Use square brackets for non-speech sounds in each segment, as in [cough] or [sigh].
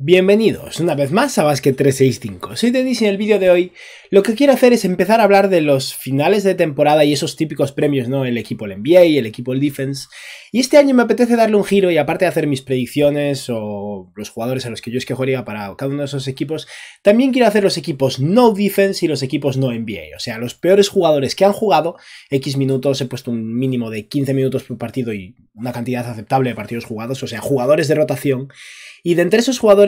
Bienvenidos una vez más a Basket 365. Soy Denis y en el vídeo de hoy lo que quiero hacer es empezar a hablar de los finales de temporada y esos típicos premios, ¿no? El equipo el NBA, y el equipo el defense. Y este año me apetece darle un giro y aparte de hacer mis predicciones o los jugadores a los que yo es que jugaría para cada uno de esos equipos, también quiero hacer los equipos no defense y los equipos no NBA. O sea, los peores jugadores que han jugado X minutos, he puesto un mínimo de 15 minutos por partido y una cantidad aceptable de partidos jugados, o sea, jugadores de rotación. Y de entre esos jugadores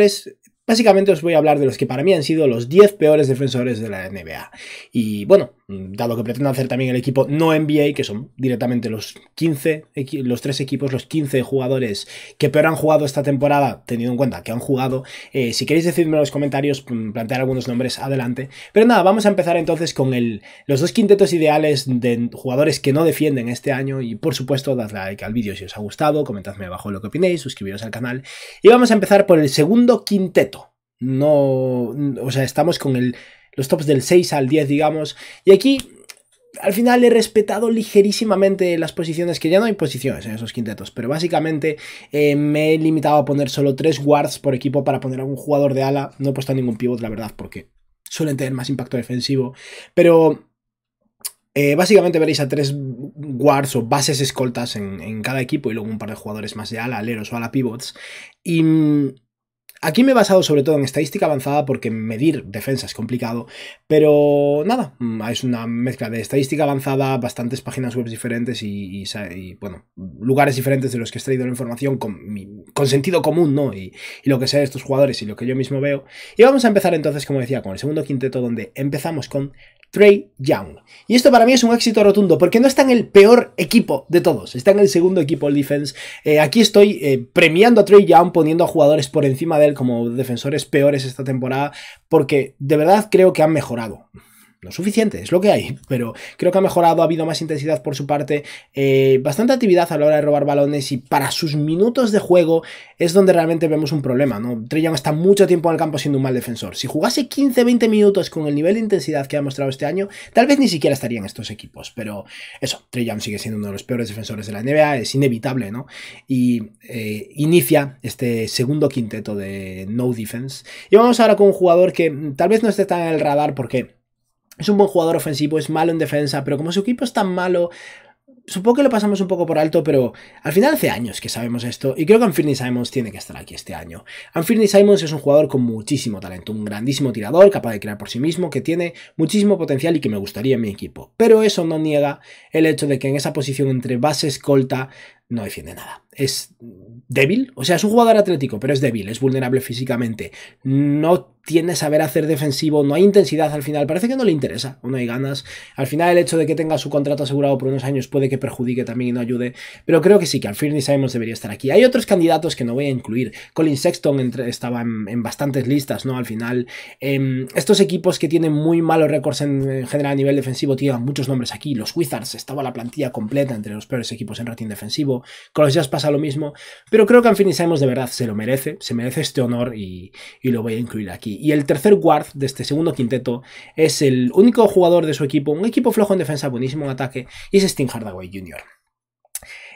básicamente os voy a hablar de los que para mí han sido los 10 peores defensores de la NBA. Y bueno, Mm, dado que pretende hacer también el equipo no NBA, que son directamente los 15, los tres equipos, los 15 jugadores que peor han jugado esta temporada, teniendo en cuenta que han jugado. Eh, si queréis decirme en los comentarios, mm, plantear algunos nombres, adelante. Pero nada, vamos a empezar entonces con los dos quintetos ideales de jugadores que no defienden este año. Y por supuesto, dad like al vídeo si os ha gustado, comentadme abajo lo que opinéis, suscribiros al canal. Y vamos a empezar por el segundo quinteto. No, o sea, estamos con el los tops del 6 al 10, digamos. Y aquí al final he respetado ligerísimamente las posiciones, que ya no hay posiciones en esos quintetos, pero básicamente eh, me he limitado a poner solo tres guards por equipo para poner algún jugador de ala. No he puesto ningún pivot, la verdad, porque suelen tener más impacto defensivo. Pero eh, básicamente veréis a tres guards o bases escoltas en, en, cada equipo y luego un par de jugadores más de ala, aleros o ala pivots. Y mm, Aquí me he basado sobre todo en estadística avanzada porque medir defensa es complicado, pero nada, mm, es una mezcla de estadística avanzada, bastantes páginas web diferentes y, bueno, lugares diferentes de los que he extraído la información con, sentido común, ¿no? Y, lo que sea de estos jugadores y lo que yo mismo veo. Y vamos a empezar entonces, como decía, con el segundo quinteto donde empezamos con Trey Young. Y esto para mí es un éxito rotundo porque no está en el peor equipo de todos, está en el segundo equipo, el defense. Eh, aquí estoy eh, premiando a Trey Young poniendo a jugadores por encima de como defensores peores esta temporada, porque de verdad creo que han mejorado no suficiente, es lo que hay, [laughs] pero creo que ha mejorado, ha habido más intensidad por su parte, eh, bastante actividad a la hora de robar balones y para sus minutos de juego es donde realmente vemos un problema, ¿no? Young está mucho tiempo en el campo siendo un mal defensor. Si jugase 15-20 minutos con el nivel de intensidad que ha mostrado este año, tal vez ni siquiera estarían estos equipos, pero eso, Young sigue siendo uno de los peores defensores de la NBA, es inevitable, ¿no? Y eh, inicia este segundo quinteto de no defense. Y vamos ahora con un jugador que mm, tal vez no esté tan en el radar porque es un buen jugador ofensivo, es malo en defensa, pero como su equipo es tan malo, supongo que lo pasamos un poco por alto, pero al final hace años que sabemos esto y creo que Anfernee Simons tiene que estar aquí este año. Anfernee Simons es un jugador con muchísimo talento, un grandísimo tirador, capaz de crear por sí mismo, que tiene muchísimo potencial y que me gustaría en mi equipo. Pero eso no niega el hecho de que en esa posición entre base escolta no defiende nada es débil, o sea, es un jugador atlético, pero es débil, es vulnerable físicamente, no tiene saber hacer defensivo, no hay intensidad al final, parece que no le interesa, no hay ganas. Al final el hecho de que tenga su contrato asegurado por unos años puede que perjudique también y no ayude, pero creo que sí, que y Simons debería estar aquí. Hay otros candidatos que no voy a incluir, Colin Sexton estaba en, bastantes listas, ¿no? Al final, em, estos equipos que tienen muy malos récords en, eh, general a nivel defensivo tienen muchos nombres aquí, los Wizards, estaba la plantilla completa entre los peores equipos en rating defensivo, con los lo mismo, pero creo que Anthony Simons de verdad se lo merece, se merece este honor y, lo voy a incluir aquí. Y el tercer guard de este segundo quinteto es el único jugador de su equipo, un equipo flojo en defensa, buenísimo en ataque, y es Sting Hardaway Jr.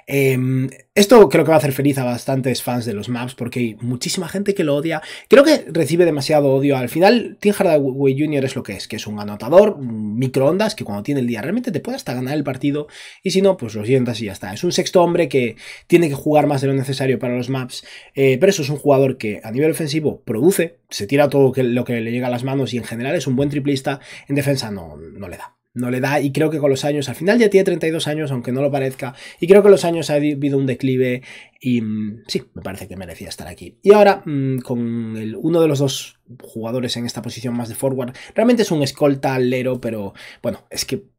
Em, esto creo que va a hacer feliz a bastantes fans de los maps porque hay muchísima gente que lo odia. Creo que recibe demasiado odio. Al final, Tim Hardaway Jr. es lo que es, que es un anotador, microondas, que cuando tiene el día realmente te puede hasta ganar el partido y si no, pues lo sientas y ya está. Es un sexto hombre que tiene que jugar más de lo necesario para los maps, eh, pero eso es un jugador que a nivel ofensivo produce, se tira todo lo que, le llega a las manos y en general es un buen triplista, en defensa no le da no le da y creo que con los años, al final ya tiene 32 años, aunque no lo parezca, y creo que con los años ha habido un declive y mm, sí, me parece que merecía estar aquí. Y ahora mm, con el, uno de los dos jugadores en esta posición más de forward, realmente es un escolta alero, pero bueno, es que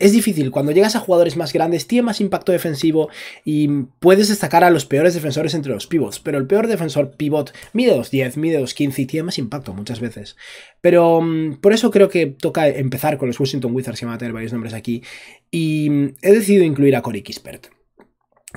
es difícil. Cuando llegas a jugadores más grandes, tiene más impacto defensivo y puedes destacar a los peores defensores entre los pivots. Pero el peor defensor pivot mide 2.10, mide 2.15 y tiene más impacto muchas veces. Pero mm, por eso creo que toca empezar con los Washington Wizards, que van a tener varios nombres aquí. Y mm, he decidido incluir a Cory Kispert.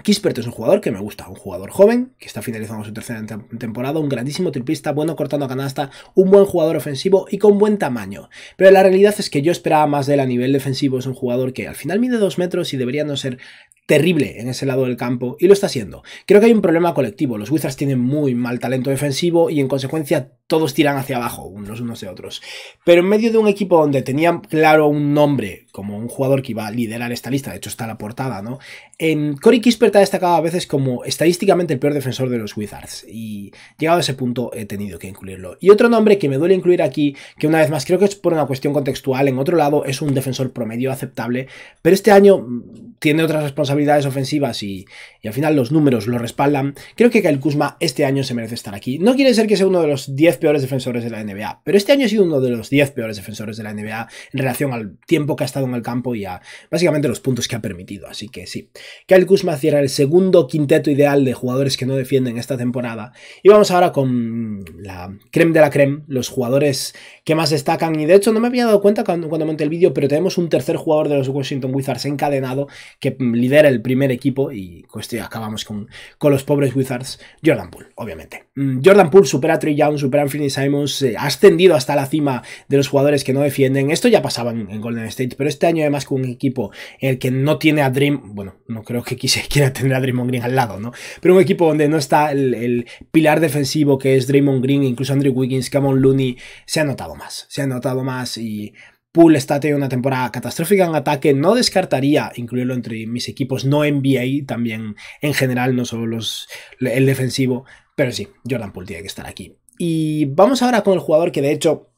Kispert es un jugador que me gusta, un jugador joven que está finalizando su tercera temporada, un grandísimo tripista, bueno cortando canasta, un buen jugador ofensivo y con buen tamaño. Pero la realidad es que yo esperaba más de él a nivel defensivo, es un jugador que al final mide dos metros y debería no ser terrible en ese lado del campo y lo está siendo. Creo que hay un problema colectivo. Los Wizards tienen muy mal talento defensivo y en consecuencia todos tiran hacia abajo, unos unos de otros. Pero en medio de un equipo donde tenían claro un nombre, como un jugador que iba a liderar esta lista, de hecho está la portada, ¿no? En em, Cory Kispert ha destacado a veces como estadísticamente el peor defensor de los Wizards y llegado a ese punto he tenido que incluirlo. Y otro nombre que me duele incluir aquí, que una vez más creo que es por una cuestión contextual, en otro lado es un defensor promedio aceptable, pero este año mm, tiene otras responsabilidades ofensivas y, y al final los números lo respaldan. Creo que Kyle Kuzma este año se merece estar aquí. No quiere ser que sea uno de los 10 peores defensores de la NBA, pero este año ha sido uno de los 10 peores defensores de la NBA en relación al tiempo que ha estado en el campo y a básicamente los puntos que ha permitido. Así que sí, Kyle Kuzma cierra el segundo quinteto ideal de jugadores que no defienden esta temporada. Y vamos ahora con la creme de la creme, los jugadores que más destacan. Y de hecho no me había dado cuenta cuando, monté el vídeo, pero tenemos un tercer jugador de los Washington Wizards encadenado que mm, lidera el primer equipo y pues, acabamos con, con los pobres Wizards. Jordan Poole, obviamente. Mm, Jordan Poole supera a Trey Young, supera Anthony Simons, eh, ha ascendido hasta la cima de los jugadores que no defienden. Esto ya pasaba en, en Golden State, pero este año además con un equipo en el que no tiene a Dream, bueno, no creo que [laughs] quiera tener a Draymond Green al lado, ¿no? Pero un equipo donde no está el, pilar defensivo que es Draymond Green, incluso Andrew Wiggins, Camon Looney, se ha notado más, se ha notado más y Poole está teniendo una temporada catastrófica en ataque. No descartaría incluirlo entre mis equipos no NBA, también en general, no solo los, el defensivo. Pero sí, Jordan Poole tiene que estar aquí. Y vamos ahora con el jugador que de hecho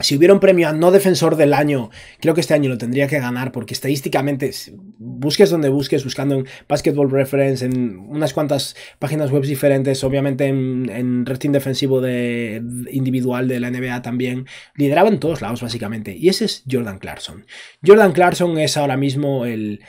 si hubiera un premio a no defensor del año, creo que este año lo tendría que ganar porque estadísticamente, busques donde busques, buscando en Basketball Reference, en unas cuantas páginas web diferentes, obviamente en, en defensivo de, individual de la NBA también, lideraba en todos lados básicamente. Y ese es Jordan Clarkson. Jordan Clarkson es ahora mismo el,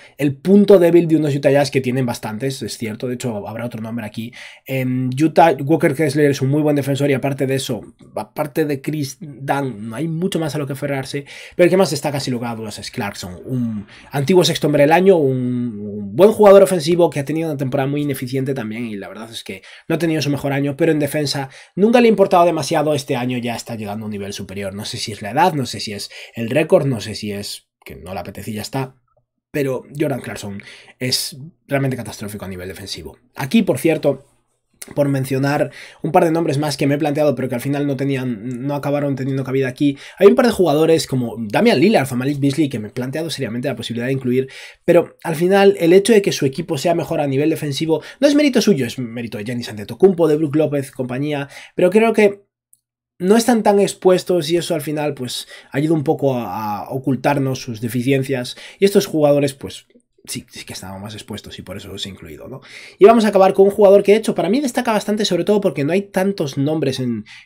punto débil de unos Utah Jazz que tienen bastantes, es cierto, de hecho habrá otro nombre aquí. En Utah, Walker Kessler es un muy buen defensor y aparte de eso, aparte de Chris Dunn hay mucho más a lo que aferrarse, pero el que más destaca sin lugar a es Clarkson, un antiguo sexto hombre del año, un, buen jugador ofensivo que ha tenido una temporada muy ineficiente también y la verdad es que no ha tenido su mejor año, pero en defensa nunca le ha importado demasiado, este año ya está llegando a un nivel superior, no sé si es la edad, no sé si es el récord, no sé si es que no la apetece está, pero Jordan Clarkson es realmente catastrófico a nivel defensivo. Aquí, por cierto, por mencionar un par de nombres más que me he planteado, pero que al final no tenían, no acabaron teniendo cabida aquí. Hay un par de jugadores como Damian Lillard o Malik Beasley que me he planteado seriamente la posibilidad de incluir, pero al final el hecho de que su equipo sea mejor a nivel defensivo no es mérito suyo, es mérito de Giannis Santetocumpo, de Brook López, compañía, pero creo que no están tan expuestos y eso al final pues ayuda un poco a, ocultarnos sus deficiencias y estos jugadores pues sí, sí que estaban más expuestos y por eso los he incluido, ¿no? Y vamos a acabar con un jugador que, de hecho, para mí destaca bastante, sobre todo porque no hay tantos nombres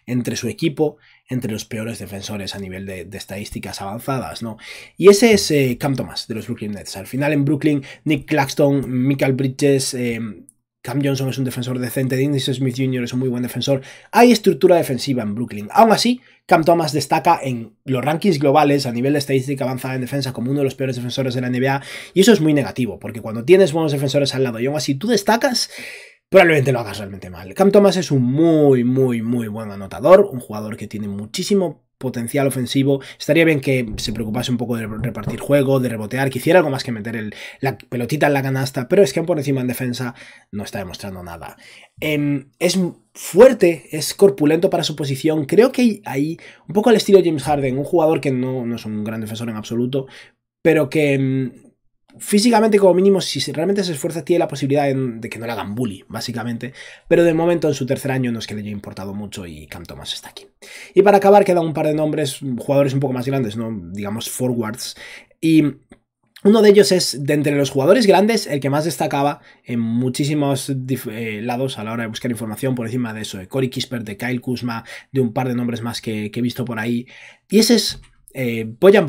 entre su equipo, entre los peores defensores a nivel de, estadísticas avanzadas, ¿no? Y ese es eh, Cam Thomas, de los Brooklyn Nets. Al final en Brooklyn, Nick Claxton, Michael Bridges... Eh, Cam Johnson es un defensor decente, Dennis Smith Jr. es un muy buen defensor. Hay estructura defensiva en Brooklyn. Aún así, Cam Thomas destaca en los rankings globales a nivel de estadística avanzada en defensa como uno de los peores defensores de la NBA. Y eso es muy negativo, porque cuando tienes buenos defensores al lado y aún así tú destacas, probablemente lo hagas realmente mal. Cam Thomas es un muy, muy, muy buen anotador, un jugador que tiene muchísimo potencial ofensivo. Estaría bien que se preocupase un poco de repartir juego, de rebotear, que hiciera algo más que meter la pelotita en la canasta, pero es que aún por encima en defensa no está demostrando nada. Em, es fuerte, es corpulento para su posición. Creo que hay un poco al estilo James Harden, un jugador que no, no es un gran defensor en absoluto, pero que em, físicamente como mínimo, si realmente se esfuerza, tiene la posibilidad de que no le hagan bully, básicamente. Pero de momento, en su tercer año, no es que le haya importado mucho y Cam Thomas está aquí. Y para acabar, quedan un par de nombres, jugadores un poco más grandes, ¿no? Digamos, forwards. Y uno de ellos es, de entre los jugadores grandes, el que más destacaba en muchísimos eh, lados a la hora de buscar información por encima de eso, de Cory Kispert, de Kyle Kuzma, de un par de nombres más que he visto por ahí. Y ese es eh, Bojan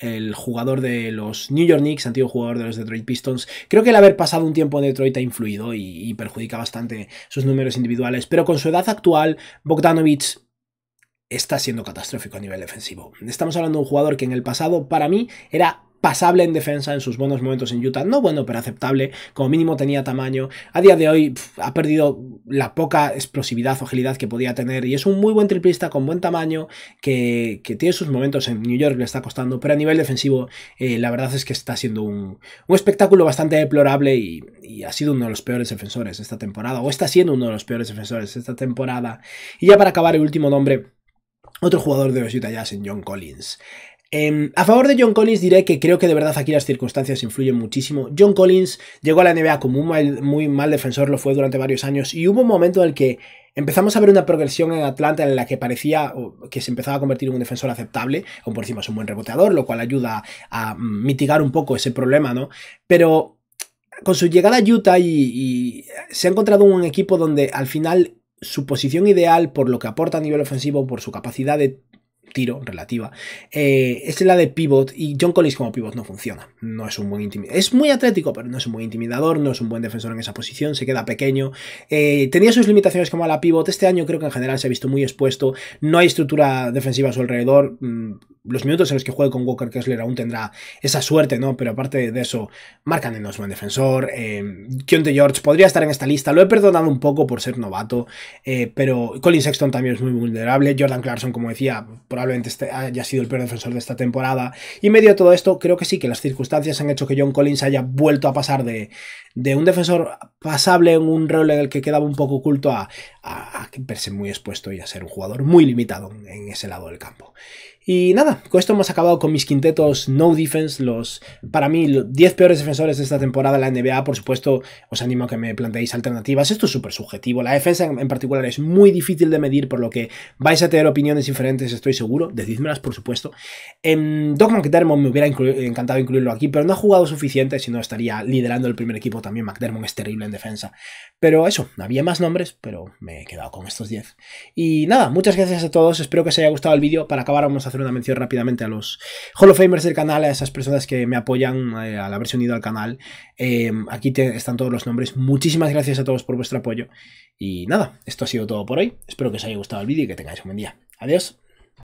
el jugador de los New York Knicks, antiguo jugador de los Detroit Pistons, creo que el haber pasado un tiempo en Detroit ha influido y, perjudica bastante sus números individuales, pero con su edad actual, Bogdanovic está siendo catastrófico a nivel defensivo. Estamos hablando de un jugador que en el pasado, para mí, era pasable en defensa en sus buenos momentos en Utah. No bueno, pero aceptable. Como mínimo tenía tamaño. A día de hoy ha perdido la poca explosividad o agilidad que podía tener. Y es un muy buen triplista con buen tamaño que, tiene sus momentos en New York, le está costando. Pero a nivel defensivo, eh, la verdad es que está siendo un, espectáculo bastante deplorable y, y, ha sido uno de los peores defensores esta temporada. O está siendo uno de los peores defensores esta temporada. Y ya para acabar, el último nombre. Otro jugador de los Utah Jazz en John Collins. Em, a favor de John Collins diré que creo que de verdad aquí las circunstancias influyen muchísimo. John Collins llegó a la NBA como un muy mal defensor, lo fue durante varios años, y hubo un momento en el que empezamos a ver una progresión en Atlanta en la que parecía que se empezaba a convertir en un defensor aceptable, o por encima es un buen reboteador, lo cual ayuda a mm, mitigar un poco ese problema, ¿no? Pero... Con su llegada a Utah y, y se ha encontrado un equipo donde al final su posición ideal por lo que aporta a nivel ofensivo, por su capacidad de tiro relativa, eh, es la de pivot y John Collins como pivot no funciona. No es un buen intimidador. Es muy atlético, pero no es un buen intimidador, no es un buen defensor en esa posición, se queda pequeño. Eh, tenía sus limitaciones como a la pivot. Este año creo que en general se ha visto muy expuesto. No hay estructura defensiva a su alrededor. Mm, los minutos en los que juegue con Walker Kessler aún tendrá esa suerte, ¿no? Pero aparte de eso, Marcan no es buen defensor. Eh, de George podría estar en esta lista. Lo he perdonado un poco por ser novato, eh, pero Colin Sexton también es muy vulnerable. Jordan Clarkson, como decía, por probablemente este haya sido el peor defensor de esta temporada. Y medio de todo esto, creo que sí, que las circunstancias han hecho que John Collins haya vuelto a pasar de, un defensor pasable en un rol en el que quedaba un poco oculto a, verse muy expuesto y a ser un jugador muy limitado en ese lado del campo. Y nada, con esto hemos acabado con mis quintetos no defense, los para mí los 10 peores defensores de esta temporada en la NBA, por supuesto, os animo a que me planteéis alternativas, esto es súper subjetivo, la defensa en particular es muy difícil de medir, por lo que vais a tener opiniones diferentes, estoy seguro seguro, decídmelas por supuesto. En em, Doc McDermott me hubiera encantado incluirlo aquí, pero no ha jugado suficiente, si no estaría liderando el primer equipo también. McDermott es terrible en defensa. Pero eso, había más nombres, pero me he quedado con estos 10. Y nada, muchas gracias a todos, espero que os haya gustado el vídeo. Para acabar vamos a hacer una mención rápidamente a los Hall of Famers del canal, a esas personas que me apoyan eh, al haberse unido al canal. Em, aquí están todos los nombres. Muchísimas gracias a todos por vuestro apoyo. Y nada, esto ha sido todo por hoy. Espero que os haya gustado el vídeo y que tengáis un buen día. Adiós.